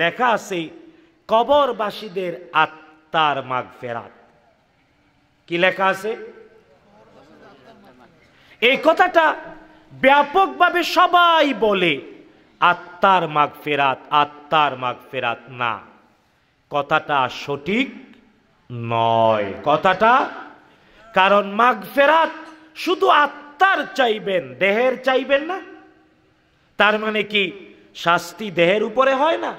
লেখা আছে কবরবাসীদের আত্মার মাগ ফেরাত কি লেখা আছে এই কথাটা ব্যাপকভাবে সবাই বলে আত্মার মাগ ফেরাত আত্মার মাগ ফেরাত না কথাটা সঠিক নয় কথাটা কারণ মাগ ফেরাত শুধু আত্মার চাইবেন দেহের চাইবেন না তার মানে কি শাস্তি দেহের উপরে হয় না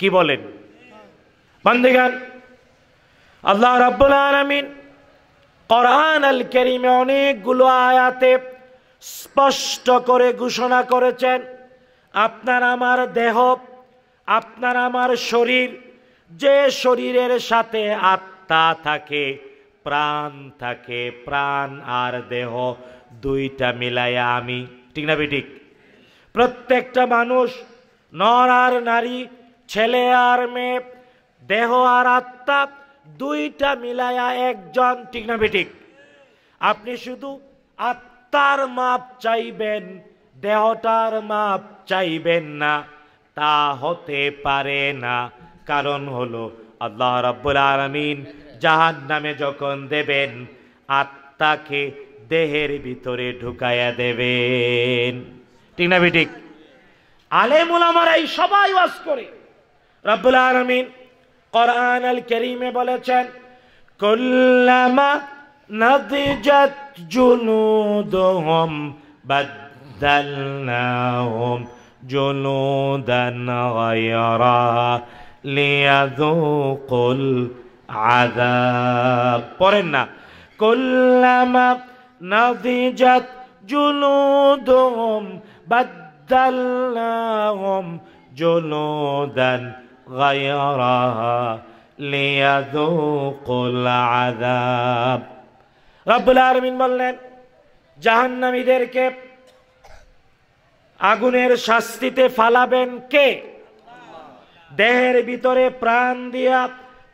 কি বলেন বান্দিগান আল্লাহ রাব্বুল আলামিন কোরআন আল কারীমে অনেকগুলো আয়াতে স্পষ্ট করে ঘোষণা করেছেন আপনার আমার দেহ আপনার আমার শরীর যে শরীরের সাথে আত্মা থাকে প্রাণ থাকে প্রাণ আর দেহ দুইটা মিলায় আমি ঠিক না বেঠিক প্রত্যেকটা মানুষ নর আর নারী ছেলে আর মেয়ে দেহ আর আত্মা দুইটা মিলায়া একজন ঠিক না বেঠিক আপনি শুধু আত্মার মাপ চাইবেন দেহটার মাপ চাইবেন না তা হতে পারে না কারণ হলো আল্লাহ রাব্বুল আলমিন জাহান নামে যখন দেবেন আত্মাকে দেহের ভিতরে ঢুকাইয়া দেবেন ঠিক না বেঠিক এই সবাই ওয়াজ করে رب العالمين قرآن الكريم করিমে كلما نضجت جنودهم بدلناهم جنودا غيرها ليذوقوا العذاب قرنا كلما نضجت جنودهم بدلناهم جنودا غيرها ليذوقوا العذاب রব্বুল আলমিন বললেন জাহান্নামীদেরকে আগুনের শাস্তিতে ফালাবেন কে দেহের ভিতরে প্রাণ দিয়া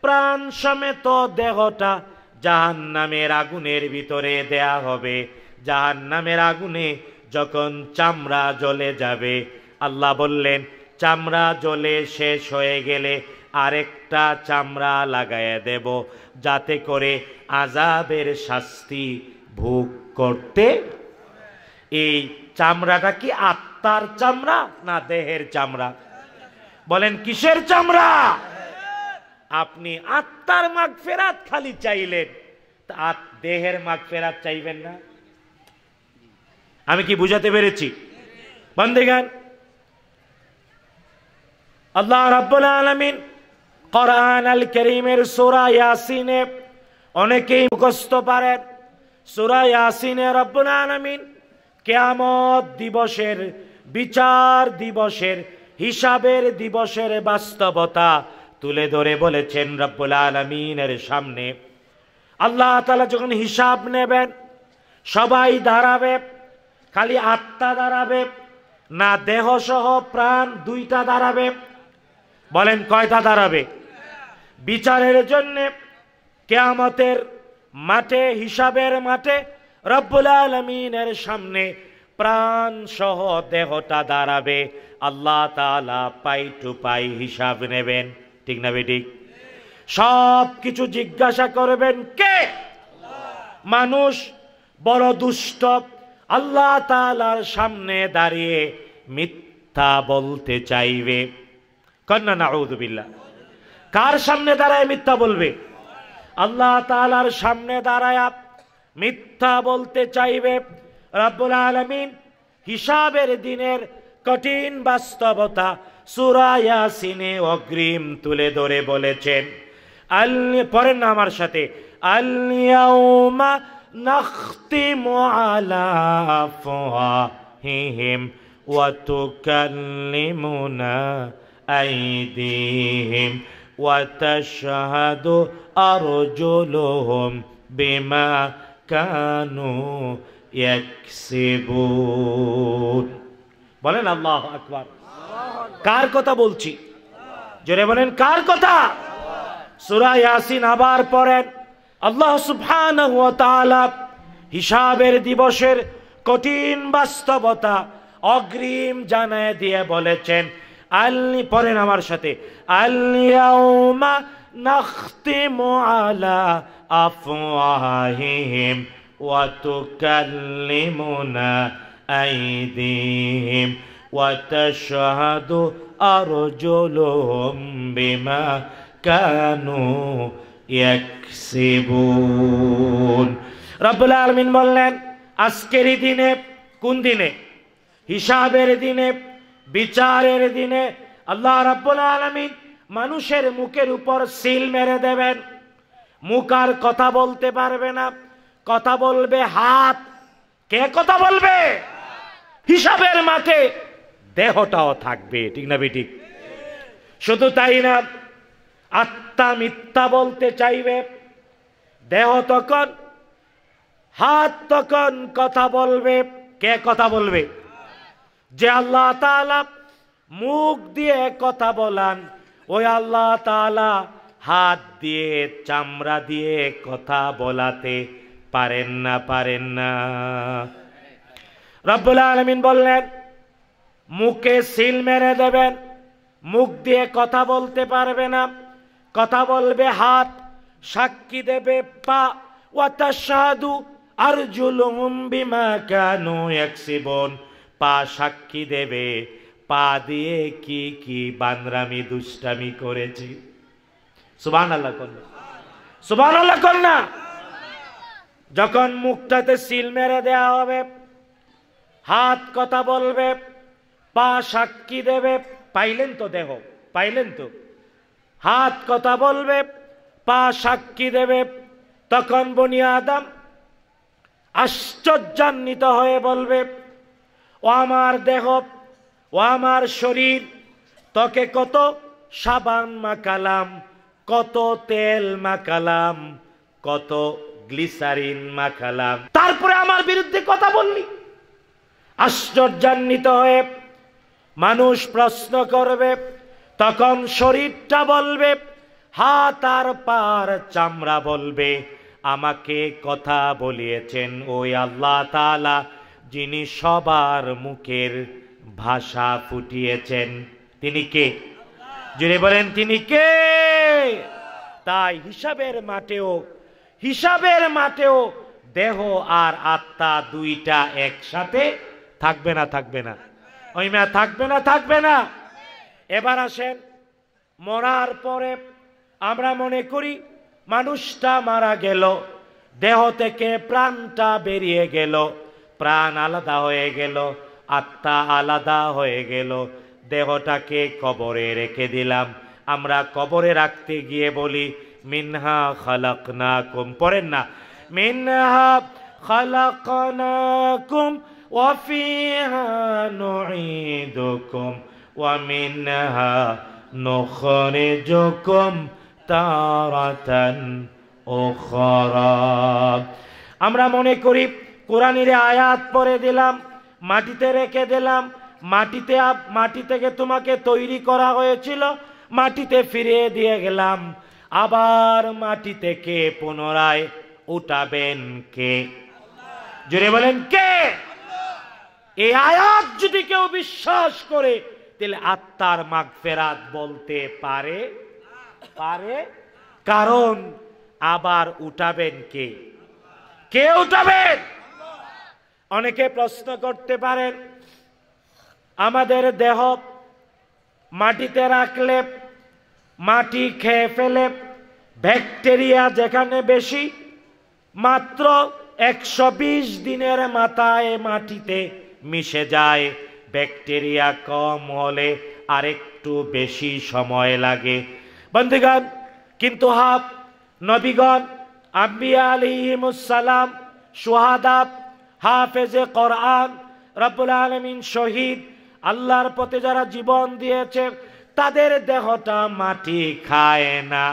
প্রাণ সমেত দেহটা জাহান্নামের আগুনের ভিতরে দেয়া হবে জাহান্নামের আগুনে যখন চামড়া জ্বলে যাবে আল্লাহ বললেন চামড়া জলে শেষ হয়ে গেলে আরেকটা চামড়া লাগাইয়া দেব যাতে করে আজাবের শাস্তি ভোগ করতে এই চামড়াটা কি আত্মার চামড়া না দেহের চামড়া বলেন কিসের চামড়া আপনি আত্মার মাগ ফেরাত খালি চাইলেন দেহের মাগ ফেরাত চাইবেন না আমি কি বুঝাতে পেরেছি গান আল্লাহ রাব্বুল আলামিন কোরআন আল করিমের সূরা ইয়াসিনে অনেকেই মুখস্থ পারেন সূরা ইয়াসিনে রাব্বুল আলামিন কিয়ামত দিবসের বিচার দিবসের হিসাবের দিবসের বাস্তবতা তুলে ধরে বলেছেন রব্বুল আলমিনের সামনে আল্লাহ তালা যখন হিসাব নেবেন সবাই দাঁড়াবে খালি আত্মা দাঁড়াবে না দেহ সহ প্রাণ দুইটা দাঁড়াবে বলেন কয়টা দাঁড়াবে বিচারের জন্যে কেয়ামতের মাঠে হিসাবের মাঠে রব্বুল আলমিনের সামনে প্রাণ সহ দেহটা দাঁড়াবে আল্লাহ তালা পাই টু পাই হিসাব নেবেন ঠিক না বেঠিক সব কিছু জিজ্ঞাসা করবেন কে মানুষ বড় দুষ্ট আল্লাহ তালার সামনে দাঁড়িয়ে মিথ্যা বলতে চাইবে কন্যা না নাউদুবিল্লা কার সামনে দাঁড়ায় মিথ্যা বলবে আল্লাহ তালার সামনে দাঁড়ায় মিথ্যা বলতে চাইবে রাব্বুল আলমিন হিসাবের দিনের কঠিন বাস্তবতা সুরায়াসিনে অগ্রিম তুলে ধরে বলেছেন আল পরেন না আমার সাথে আলিয়াউমা নাখতিমু আলা ওয়া তুকাল্লিমুনা أيديهم وتشهد أرجلهم بما كانوا يكسبون বলেন আল্লাহ আকবার কার কথা বলছি জোরে বলেন কার কথা সুরা ইয়াসিন আবার পড়েন আল্লাহ সুবহানাহু ওয়া তাআলা হিসাবের দিবসের কঠিন বাস্তবতা অগ্রিম জানায় দিয়ে বলেছেন আলনি পড়েন আমার সাথে আলিয়াউমা নাখতিমু আলা আফওয়াহিহিম ওয়া তুকাল্লিমুনা আইদিহিম ওয়া তাশহাদু আরজুলুহুম বিমা কানু ইয়াকসিবুন রব্বুল আলামিন বললেন আজকের দিনে কোন দিনে হিসাবের দিনে বিচারের দিনে আল্লাহ রাব্বুল আলামিন মানুষের মুখের উপর সিল মেরে দেবেন মুখ আর কথা বলতে পারবে না কথা বলবে হাত কে কথা বলবে হিসাবের মাঠে দেহটাও থাকবে ঠিক না বেটি শুধু তাই না আত্মা মিথ্যা বলতে চাইবে দেহ তখন হাত তখন কথা বলবে কে কথা বলবে যে আল্লাহ মুখ দিয়ে কথা বলান ওই আল্লাহ হাত দিয়ে চামড়া দিয়ে কথা বলাতে পারেন না পারেন না রব্বুল আলমিন বললেন মুখে সিল মেরে দেবেন মুখ দিয়ে কথা বলতে পারবে না কথা বলবে হাত সাক্ষী দেবে পা সাধু আর জুলুম বিমা কেন এক পা সাক্ষী দেবে পা দিয়ে কি কি বান্দরামি দুষ্টামি করেছি সুবান আল্লাহ কন্যা সুবান আল্লাহ কন্যা যখন মুখটাতে সিল মেরে দেয়া হবে হাত কথা বলবে পা সাক্ষী দেবে পাইলেন তো দেহ পাইলেন তো হাত কথা বলবে পা সাক্ষী দেবে তখন বনিয়া আদাম আশ্চর্যান্বিত হয়ে বলবে ও আমার দেহ ও আমার শরীর তকে কত সাবান মাকালাম কত তেল মাকালাম কত গ্লিসারিন মাখালাম তারপরে আমার বিরুদ্ধে কথা বললি আশ্চর্যান্বিত হয়ে মানুষ প্রশ্ন করবে তখন শরীরটা বলবে হাত আর পার চামড়া বলবে আমাকে কথা বলিয়েছেন ওই আল্লাহ তালা যিনি সবার মুখের ভাষা ফুটিয়েছেন তিনি কে যিনি বলেন তিনি কে তাই হিসাবের মাঠেও হিসাবের মাঠেও দেহ আর আত্মা দুইটা একসাথে থাকবে না থাকবে না মেয়া থাকবে না থাকবে না এবার আসেন মরার পরে আমরা মনে করি মানুষটা মারা গেল দেহ থেকে প্রাণটা বেরিয়ে গেল প্রাণ আলাদা হয়ে গেল আত্মা আলাদা হয়ে গেল দেহটাকে কবরে রেখে দিলাম আমরা কবরে রাখতে গিয়ে বলি মিনহা খালাক না কুম পড়েন না মিনহা খালাক না কুম ওয়াফিহা নুইদুকুম ওয়া মিনহা নুখরিজুকুম তারাতান উখরা আমরা মনে করি কোরআনের আয়াত পরে দিলাম মাটিতে রেখে দিলাম মাটিতে মাটি থেকে তোমাকে তৈরি করা হয়েছিল মাটিতে ফিরিয়ে দিয়ে গেলাম আবার মাটি থেকে পুনরায় উঠাবেন কে জুড়ে বলেন কে এই আয়াত যদি কেউ বিশ্বাস করে তাহলে আত্মার মাগ ফেরাত বলতে পারে পারে কারণ আবার উঠাবেন কে কে উঠাবেন অনেকে প্রশ্ন করতে পারেন আমাদের দেহ মাটিতে রাখলে মাটি খেয়ে ফেলে ব্যাকটেরিয়া যেখানে বেশি মাত্র একশো দিনের মাথায় মাটিতে মিশে যায় ব্যাকটেরিয়া কম হলে আরেকটু বেশি সময় লাগে বন্ধুগণ কিন্তু হাফ নবীগণ আম্বিয়া আলিমুসালাম সোহাদাব হাফেজে কোরআন রব্বুল আলমিন শহীদ আল্লাহর পথে যারা জীবন দিয়েছে তাদের দেহটা মাটি খায় না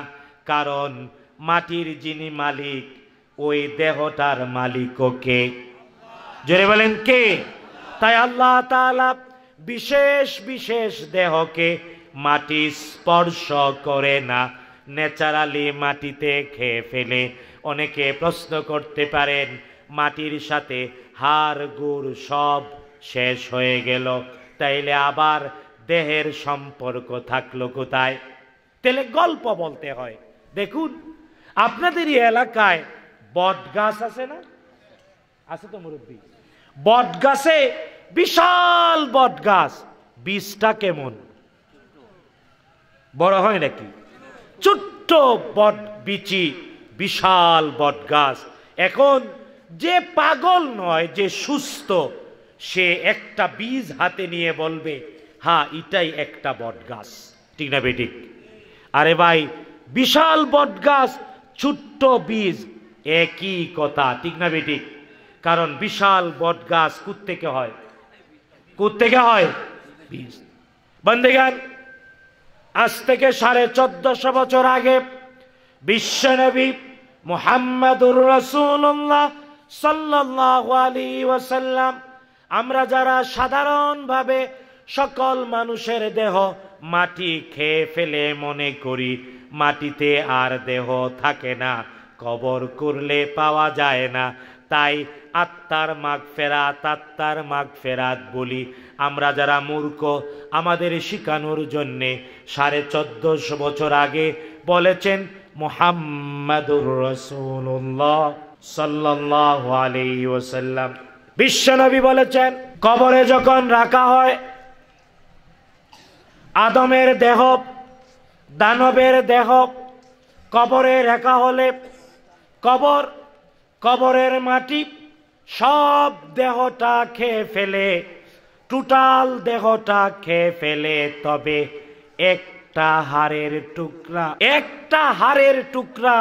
কারণ মাটির যিনি মালিক ওই দেহটার মালিক ওকে জোরে বলেন কে তাই আল্লাহ তালা বিশেষ বিশেষ দেহকে মাটি স্পর্শ করে না ন্যাচারালি মাটিতে খেয়ে ফেলে অনেকে প্রশ্ন করতে পারেন মাটির সাথে হাড় গুড় সব শেষ হয়ে গেল তাইলে আবার দেহের সম্পর্ক থাকলো কোথায় তাহলে গল্প বলতে হয় দেখুন আপনাদের এলাকায় বট গাছ আছে না আছে তো মুরব্বী বট গাছে বিশাল বট গাছ বীজটা কেমন বড় হয় নাকি ছোট্ট বট বিচি বিশাল বট গাছ এখন যে পাগল নয় যে সুস্থ সে একটা বীজ হাতে নিয়ে বলবে হ্যাঁ এটাই একটা বটগাছ ঠিক না বেঠিক আরে ভাই বিশাল বটগাছ ছোট্ট বীজ একই কথা ঠিক না বেঠিক কারণ বিশাল বটগাছ কুত্তেকে হয় থেকে হয় বীজ বন্দেগান আজ থেকে সাড়ে চোদ্দশো বছর আগে বিশ্বনবী মোহাম্মদুর রসুল্লাহ সাল্লাহ আলী ওয়াসাল্লাম আমরা যারা সাধারণভাবে সকল মানুষের দেহ মাটি খেয়ে ফেলে মনে করি মাটিতে আর দেহ থাকে না কবর করলে পাওয়া যায় না তাই আত্মার মাগ ফেরাত আত্মার মাগ ফেরাত বলি আমরা যারা মূর্খ আমাদের শিখানোর জন্যে সাড়ে চোদ্দশো বছর আগে বলেছেন মোহাম্মদুর রসুল্লাহ সাল্লাহ আলী ওসাল্লাম বিশ্বনবী বলেছেন কবরে যখন রাখা হয় আদমের দেহ দানবের দেহ কবরে রাখা হলে কবর কবরের মাটি সব দেহটা খেয়ে ফেলে টোটাল দেহটা খেয়ে ফেলে তবে একটা হারের টুকরা একটা হারের টুকরা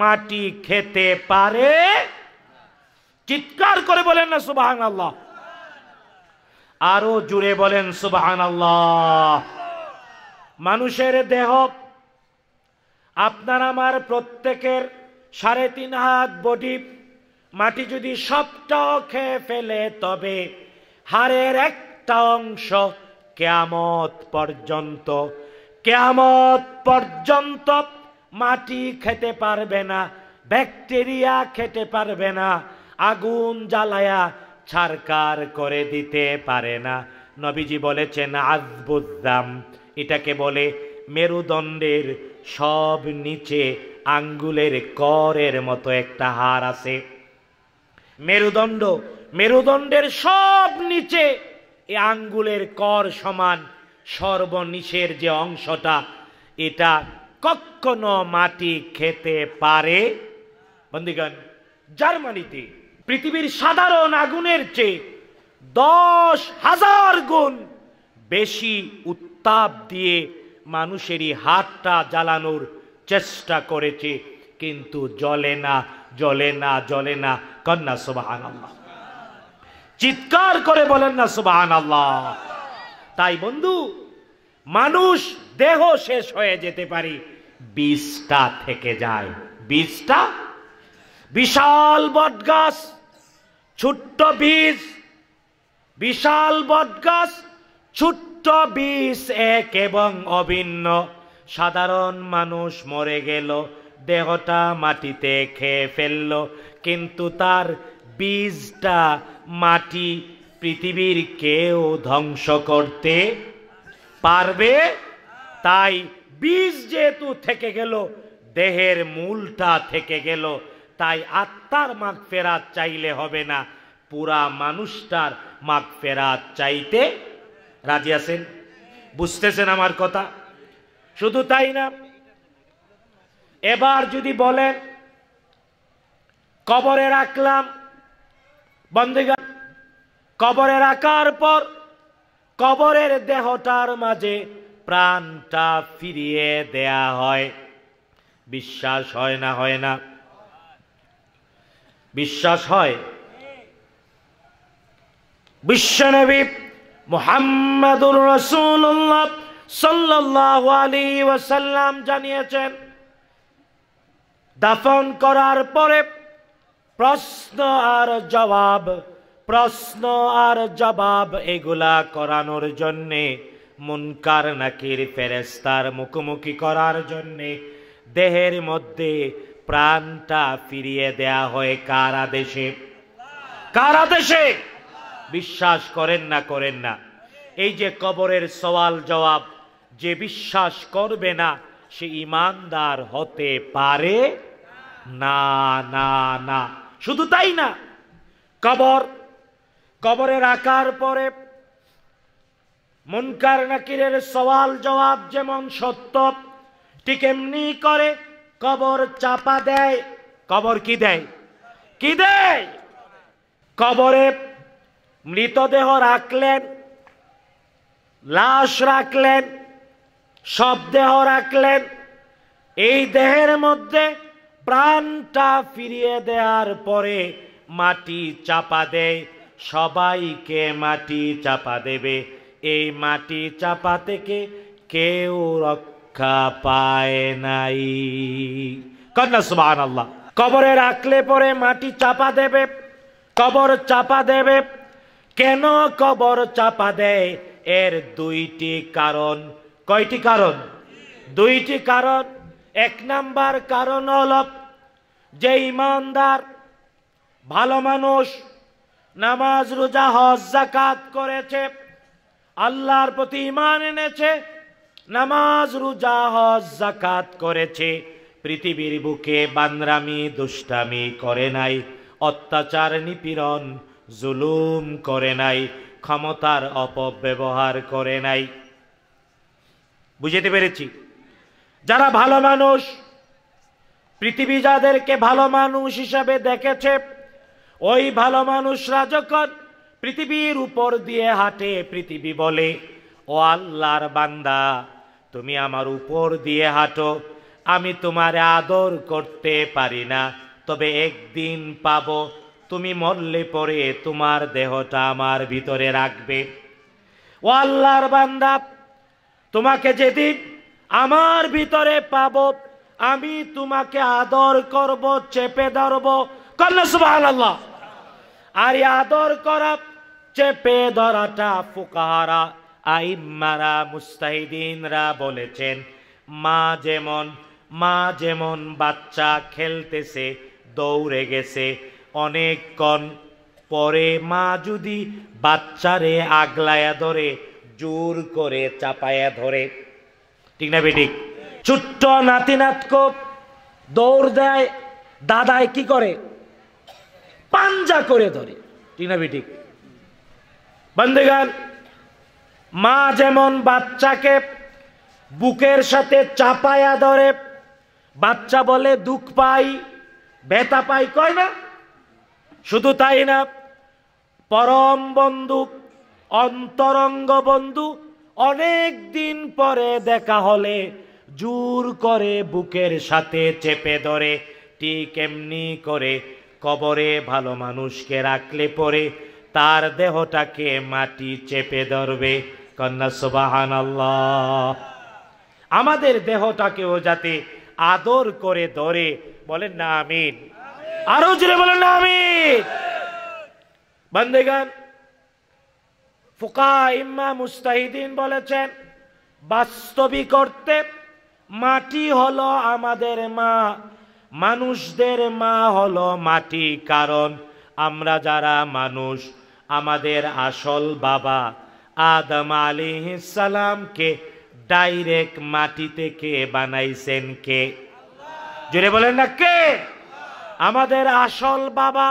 মাটি খেতে পারে চিৎকার করে বলেন না সুবাহান আল্লাহ আরো জুড়ে বলেন সুবাহান আল্লাহ মানুষের দেহ আপনার আমার প্রত্যেকের সাড়ে তিন হাত বডি মাটি যদি সবটাও খেয়ে ফেলে তবে হারের একটা অংশ কেয়ামত পর্যন্ত কেয়ামত পর্যন্ত মাটি খেতে পারবে না ব্যাকটেরিয়া খেতে পারবে না আগুন জ্বালায়া ছারকার করে দিতে পারে না নবীজি বলেছেন আজবুদ্দাম এটাকে বলে মেরুদণ্ডের সব নিচে আঙ্গুলের করের মতো একটা হার আছে মেরুদণ্ড মেরুদণ্ডের সব নিচে এ আঙ্গুলের কর সমান সর্বনিশের যে অংশটা এটা কখনো মাটি খেতে পারে বন্দিগণ জার্মানিতে পৃথিবীর সাধারণ আগুনের চেয়ে দশ হাজার গুণ বেশি উত্তাপ দিয়ে মানুষেরই হাতটা জ্বালানোর চেষ্টা করেছে কিন্তু জলে না জলে না জলে না কন্যা সুবাহান চিৎকার করে বলেন না সুবাহান আল্লাহ তাই বন্ধু মানুষ দেহ শেষ হয়ে যেতে পারি বীজটা থেকে যায় বীজটা বিশাল গাছ ছোট্ট বীজ বিশাল গাছ ছোট্ট বীজ এক এবং অভিন্ন সাধারণ মানুষ মরে গেল দেহটা মাটিতে খেয়ে ফেলল কিন্তু তার বীজটা মাটি পৃথিবীর কেউ ধ্বংস করতে পারবে তাই বীজ যেহেতু থেকে গেল দেহের মূলটা থেকে গেল তাই আত্মার মাগ ফেরাত চাইলে হবে না পুরা মানুষটার মাগ ফেরাত চাইতে রাজি আছেন বুঝতেছেন আমার কথা শুধু তাই না এবার যদি বলেন কবরে রাখলাম বন্দেগা কবরে রাখার পর কবরের দেহটার মাঝে প্রাণটা ফিরিয়ে দেয়া হয় বিশ্বাস হয় না হয় না বিশ্বাস হয় বিশ্বনবী মোহাম্মদুর রসুল্লাহ সাল্লাহ আলী ওয়াসাল্লাম জানিয়েছেন দাফন করার পরে প্রশ্ন আর জবাব প্রশ্ন আর জবাব এগুলা করানোর জন্যে মুনকার নাকির ফেরেস্তার মুখোমুখি করার জন্যে দেহের মধ্যে প্রাণটা ফিরিয়ে দেয়া হয় কার আদেশে কার আদেশে বিশ্বাস করেন না করেন না এই যে কবরের সওয়াল জবাব যে বিশ্বাস করবে না সে ইমানদার হতে পারে না না না শুধু তাই না কবর কবরের আকার পরে মনকার নাকিরের সওয়াল জবাব যেমন সত্য ঠিক এমনি করে কবর চাপা দেয় কবর কি দেয় কি দেয় কবরে মৃতদেহ রাখলেন লাশ রাখলেন সব দেহ রাখলেন এই দেহের মধ্যে প্রাণটা ফিরিয়ে দেওয়ার পরে মাটি চাপা দেয় সবাইকে মাটি চাপা দেবে এই মাটি চাপা থেকে কেউ রক্ষা পায় নাই কন্যা সুমান আল্লাহ কবরে রাখলে পরে মাটি চাপা দেবে কবর চাপা দেবে কেন কবর চাপা দেয় এর দুইটি কারণ কয়টি কারণ দুইটি কারণ এক নাম্বার কারণ হল যে ইমানদার ভালো মানুষ নামাজ রোজা হজ জাকাত করেছে আল্লাহর প্রতি ইমান এনেছে নামাজ রোজা হজ জাকাত করেছে পৃথিবীর বুকে বান্দরামি দুষ্টামি করে নাই অত্যাচার নিপীড়ন জুলুম করে নাই ক্ষমতার অপব্যবহার করে নাই বুঝতে পেরেছি যারা ভালো মানুষ পৃথিবী যাদেরকে ভালো মানুষ হিসাবে দেখেছে ওই ভালো মানুষ যখন পৃথিবীর উপর দিয়ে হাঁটে পৃথিবী বলে ও আল্লাহর বান্দা তুমি আমার উপর দিয়ে হাঁটো আমি তোমার আদর করতে পারি না তবে একদিন পাব তুমি মরলে পরে তোমার দেহটা আমার ভিতরে রাখবে ও আল্লাহর বান্দা তোমাকে যেদিন আমার ভিতরে পাব আমি তোমাকে আদর করব চেপে ধরব কল্লা সুবাহ আল্লাহ আর আদর করা চেপে ধরাটা ফুকাহারা আইম্মারা মুস্তাহিদিনরা বলেছেন মা যেমন মা যেমন বাচ্চা খেলতেছে দৌড়ে গেছে অনেকক্ষণ পরে মা যদি বাচ্চারে আগলায়া ধরে জোর করে চাপায়া ধরে ঠিক না বেঠিক ছোট্ট নাতিনাতক দৌড় দেয় দাদায় কি করে পাঞ্জা করে ধরে ঠিক না বেঠিক বন্ধুগান মা যেমন বাচ্চাকে বুকের সাথে চাপায়া ধরে বাচ্চা বলে দুঃখ পাই ব্যথা পাই কয় না শুধু তাই না পরম বন্ধু অন্তরঙ্গ বন্ধু অনেক দিন পরে দেখা হলে জোর করে বুকের সাথে চেপে ধরে ঠিক এমনি করে কবরে ভালো মানুষকে রাখলে পরে তার দেহটাকে মাটি চেপে ধরবে কন্যা সুবাহান আমাদের দেহটাকেও যাতে আদর করে ধরে বলেন না আমিন আরো জুড়ে বলেন না আমিন বন্দেগান ফুকা ইম্মা মুস্তাহিদিন বলেছেন বাস্তবিক করতে মাটি হলো আমাদের মা মানুষদের মা হলো মাটি কারণ আমরা যারা মানুষ আমাদের আসল বাবা আদম আলী সালামকে ডাইরেক্ট মাটিতে কে বানাইছেন কে জুড়ে বলেন না কে আমাদের আসল বাবা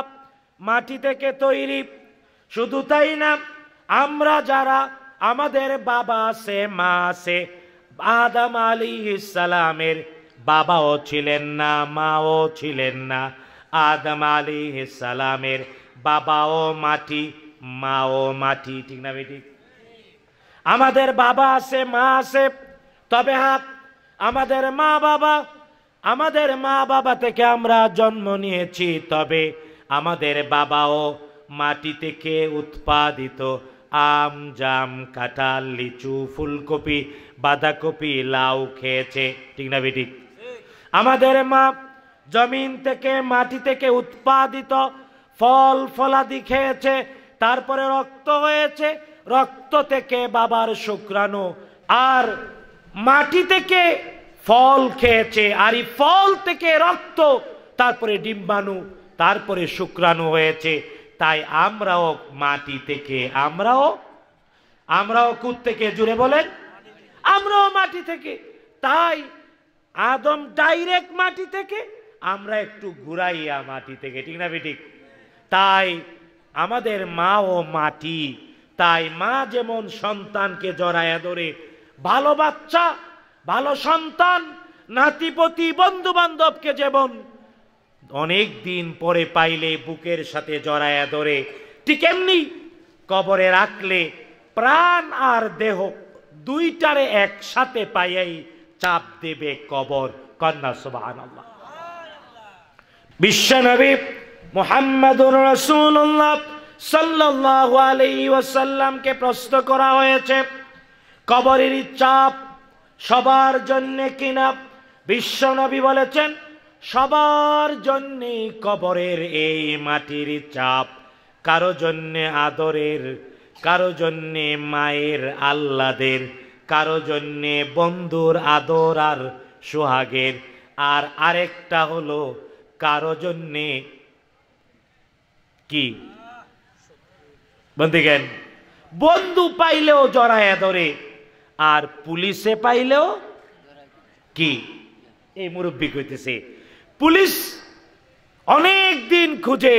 মাটি থেকে তৈরি শুধু তাই না আমরা যারা আমাদের বাবা আছে মা আছে আদম আলী সালামের বাবাও ছিলেন না মাও ছিলেন না আদম আলী সালামের বাবাও মাটি মা ও মাটি ঠিক না বেটি আমাদের বাবা আছে মা আছে তবে হাত আমাদের মা বাবা আমাদের মা বাবা থেকে আমরা জন্ম নিয়েছি তবে আমাদের বাবাও মাটি থেকে উৎপাদিত আম জাম কাঁঠাল লিচু ফুলকপি বাঁধাকপি লাউ খেয়েছে ঠিক না বেটি আমাদের মা জমিন থেকে মাটি থেকে উৎপাদিত ফল ফলাদি খেয়েছে তারপরে রক্ত হয়েছে রক্ত থেকে বাবার শুক্রাণু আর মাটি থেকে ফল খেয়েছে আর এই ফল থেকে রক্ত তারপরে ডিম্বাণু তারপরে শুক্রাণু হয়েছে তাই আমরাও মাটি থেকে আমরাও আমরাও কুত থেকে জুড়ে বলেন আমরাও মাটি থেকে তাই আদম ডাইরেক্ট মাটি থেকে আমরা একটু ঘুরাইয়া মাটি থেকে ঠিক না ঠিক তাই আমাদের মা ও মাটি তাই মা যেমন সন্তানকে জড়ায়া ধরে ভালো বাচ্চা ভালো সন্তান নাতিপতি বন্ধু বান্ধবকে যেমন অনেক দিন পরে পাইলে বুকের সাথে জড়ায় ধরে ঠিক এমনি কবরে রাখলে প্রাণ আর দেহ দুইটারে একসাথে পাইয়াই চাপ দেবে কবর কন্যা সুবাহ বিশ্বনবী মোহাম্মদুর রসুল্লাহ সাল্লাহ আলি ওয়াসাল্লামকে প্রশ্ন করা হয়েছে কবরের চাপ সবার জন্যে কিনা বিশ্বনবী বলেছেন সবার জন্যে কবরের এই মাটির চাপ কারো জন্যে আদরের কারো জন্যে মায়ের আল্লাদের কারো জন্যে বন্ধুর আদর আর সোহাগের আর আরেকটা হলো কারো জন্যে কি বন্দিগেন বন্ধু পাইলেও জড়ায় ধরে আর পুলিশে পাইলেও কি এই মুরব্বী কইতেছে পুলিশ অনেক দিন খুঁজে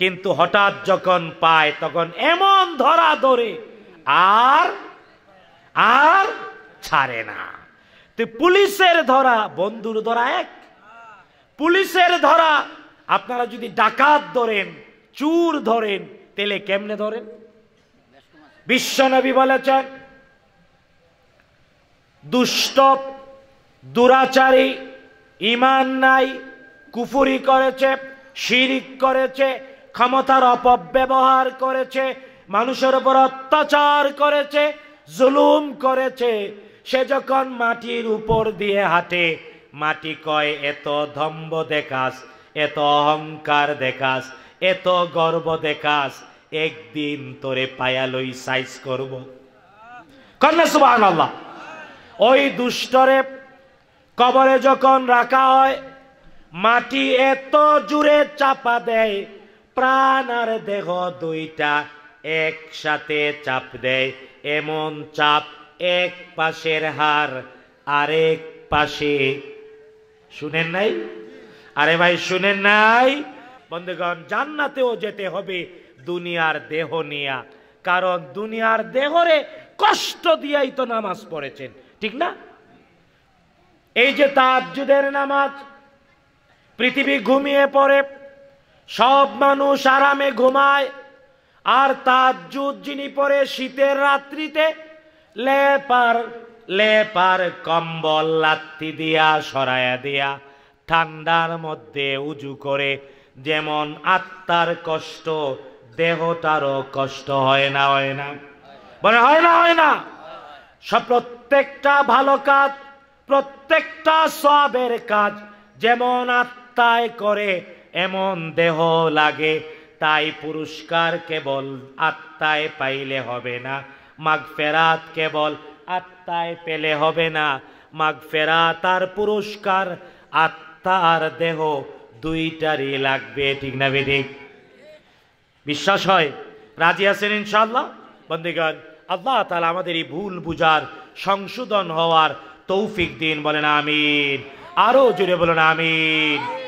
কিন্তু হঠাৎ যখন পায় তখন এমন ধরা ধরে আর আর ছাড়ে না তো পুলিশের ধরা বন্ধুর ধরা এক পুলিশের ধরা আপনারা যদি ডাকাত ধরেন চুর ধরেন তেলে কেমনে ধরেন বিশ্বনবী বলেছেন দুষ্ট দুরাচারী ইমান নাই কুফুরি করেছে শিরিক করেছে ক্ষমতার অপব্যবহার করেছে মানুষের উপর অত্যাচার করেছে জুলুম করেছে সে যখন মাটির উপর দিয়ে হাঁটে মাটি কয় এত ধম্ব দেখাস এত অহংকার দেখাস এত গর্ব দেখাস একদিন তোরে পায়ালই সাইজ করব কন্যা সুবাহ আল্লাহ ওই দুষ্টরে কবরে যখন রাখা হয় মাটি এত জুড়ে চাপা দেয় প্রাণ আর দেহ দুইটা একসাথে চাপ দেয় এমন চাপ এক পাশের হার আরেক পাশে শুনেন নাই আরে ভাই শুনেন নাই বন্ধুগণ জান্নাতেও যেতে হবে দুনিয়ার দেহ নিয়া কারণ দুনিয়ার দেহরে কষ্ট দিয়াই তো নামাজ পড়েছেন ঠিক না এই যে তাজুদের নামাজ পৃথিবী ঘুমিয়ে পড়ে সব মানুষ আরামে ঘুমায় আর তাজুদ যিনি পরে শীতের রাত্রিতে লেপার লেপার কম্বল লাত্তি দিয়া সরায়া দিয়া ঠান্ডার মধ্যে উজু করে যেমন আত্মার কষ্ট দেহটারও কষ্ট হয় না হয় না মানে হয় না হয় না সব প্রত্যেকটা ভালো কাজ প্রত্যেকটা সবের কাজ যেমন আত্মায় করে এমন দেহ লাগে তাই পুরস্কার কেবল আত্মায় পাইলে হবে না মাগ ফেরাত কেবল আত্মায় পেলে হবে না মাগ ফেরাত আর পুরস্কার আত্মার দেহ দুইটারই লাগবে ঠিক না বেদিক বিশ্বাস হয় রাজি আছেন ইনশাল্লাহ বন্দেগান আল্লাহ তালা আমাদের এই ভুল বুঝার সংশোধন হওয়ার তৌফিক দিন বলেন আমিন আরও জুড়ে বলেন আমিন